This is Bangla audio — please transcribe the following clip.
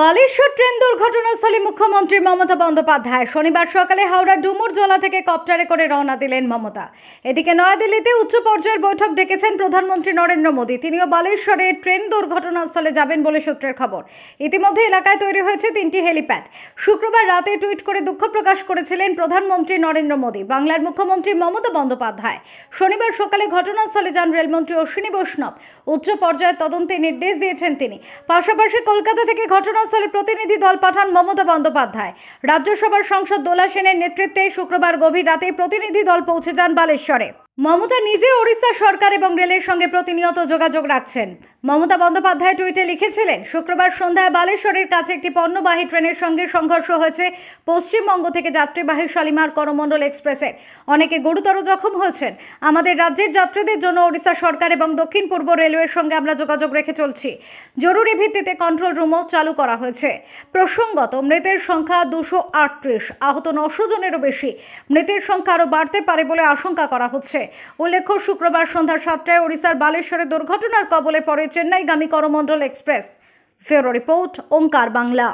বালেশ্বর ট্রেন দুর্ঘটনাস্থলে মুখ্যমন্ত্রী মমতা বন্দ্যোপাধ্যায় শনিবার সকালে হাওড়া ডুমুর জলা থেকে কপ্টারে করে রওনা দিলেন মমতা এদিকে নয়াদিল্লিতে উচ্চ পর্যায়ের বৈঠক ডেকেছেন প্রধানমন্ত্রী নরেন্দ্র মোদী তিনিও বালেশ্বরে ট্রেন দুর্ঘটনাস্থলে যাবেন বলে সূত্রের খবর ইতিমধ্যে এলাকায় তৈরি হয়েছে তিনটি হেলিপ্যাড শুক্রবার রাতে টুইট করে দুঃখ প্রকাশ করেছিলেন প্রধানমন্ত্রী নরেন্দ্র মোদী বাংলার মুখ্যমন্ত্রী মমতা বন্দ্যোপাধ্যায় শনিবার সকালে ঘটনাস্থলে যান রেলমন্ত্রী অশ্বিনী বৈষ্ণব উচ্চ পর্যায়ের তদন্তে নির্দেশ দিয়েছেন তিনি পাশাপাশি কলকাতা থেকে ঘটনা ঘটনাস্থলে প্রতিনিধি দল পাঠান মমতা বন্দ্যোপাধ্যায় রাজ্যসভার সংসদ দোলা সেনের নেতৃত্বে শুক্রবার গভীর রাতে প্রতিনিধি দল পৌঁছে যান বালেশ্বরে মমতা নিজে ওড়িশা সরকার এবং রেলের সঙ্গে প্রতিনিয়ত যোগাযোগ রাখছেন মমতা বন্দ্যোপাধ্যায় টুইটে লিখেছিলেন শুক্রবার সন্ধ্যায় বালেশ্বরের কাছে একটি পণ্যবাহী ট্রেনের সঙ্গে সংঘর্ষ হয়েছে পশ্চিমবঙ্গ থেকে যাত্রীবাহী শালিমার করমণ্ডল এক্সপ্রেসে অনেকে গুরুতর জখম হয়েছেন আমাদের রাজ্যের যাত্রীদের জন্য ওড়িশা সরকার এবং দক্ষিণ পূর্ব রেলওয়ের সঙ্গে আমরা যোগাযোগ রেখে চলছি জরুরি ভিত্তিতে কন্ট্রোল রুমও চালু করা হয়েছে প্রসঙ্গত মৃতের সংখ্যা দুশো আটত্রিশ আহত নশো জনেরও বেশি মৃতের সংখ্যা আরও বাড়তে পারে বলে আশঙ্কা করা হচ্ছে উল্লেখ্য শুক্রবার সন্ধ্যা সাতটায় ওড়িশার বালেশ্বরে দুর্ঘটনার কবলে পড়ে চেন্নাইগামী করমণ্ডল এক্সপ্রেস ফেরো রিপোর্ট ওঙ্কার বাংলা